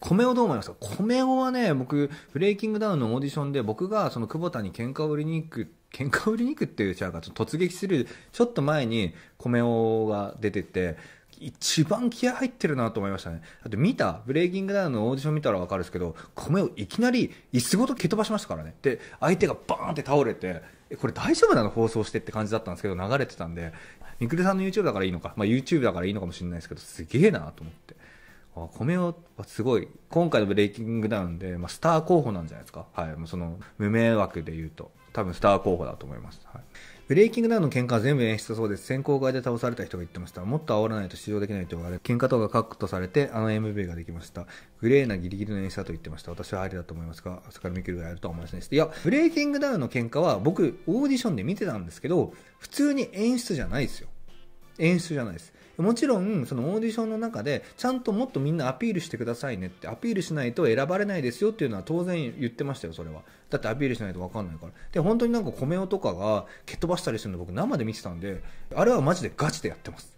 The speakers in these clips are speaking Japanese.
米をどう思いますか米をはね、僕、ブレイキングダウンのオーディションで僕がその久保田に喧嘩を売りに行く、喧嘩を売りに行くっていうチャーが突撃するちょっと前に米をが出てて、一番気合入ってるなと思いましたね。あと見た、ブレイキングダウンのオーディション見たらわかるんですけど、米をいきなり椅子ごと蹴飛ばしましたからね。で、相手がバーンって倒れて、え、これ大丈夫なの放送してって感じだったんですけど、流れてたんで、みくるさんの YouTube だからいいのか、まあ、YouTube だからいいのかもしれないですけど、すげえなと思って。あ米はすごい今回のブレイキングダウンで、まあ、スター候補なんじゃないですか、はい、もうその無名枠で言うと多分スター候補だと思います、はい、ブレイキングダウンの喧嘩は全部演出だそうです選考会で倒された人が言ってましたもっと煽らないと出場できないと言われ喧嘩とかカットされてあの MV ができましたグレーなギリギリの演出だと言ってました私はありだと思いますが朝からミキルがやるとは思いませんでしたいやブレイキングダウンの喧嘩は僕オーディションで見てたんですけど普通に演出じゃないですよ演出じゃないですもちろんそのオーディションの中でちゃんともっとみんなアピールしてくださいねってアピールしないと選ばれないですよっていうのは当然言ってましたよそれはだってアピールしないと分かんないからで本当になんか米男とかが蹴っ飛ばしたりするの僕生で見てたんであれはマジでガチでやってます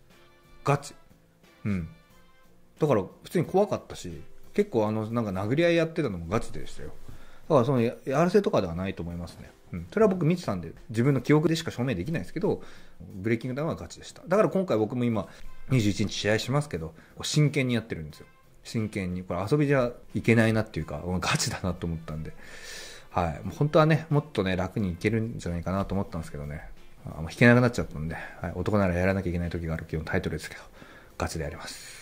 ガチうんだから普通に怖かったし結構あのなんか殴り合いやってたのもガチでしたよからそのやらせとかではないと思いますね。うん、それは僕見てたんで自分の記憶でしか証明できないですけどブレイキングダウンはガチでしただから今回僕も今21日試合しますけど真剣にやってるんですよ真剣にこれ遊びじゃいけないなっていうかガチだなと思ったんではいもう本当はねもっとね楽にいけるんじゃないかなと思ったんですけどねあもうけなくなっちゃったんで、はい、男ならやらなきゃいけない時がある基本タイトルですけどガチでやります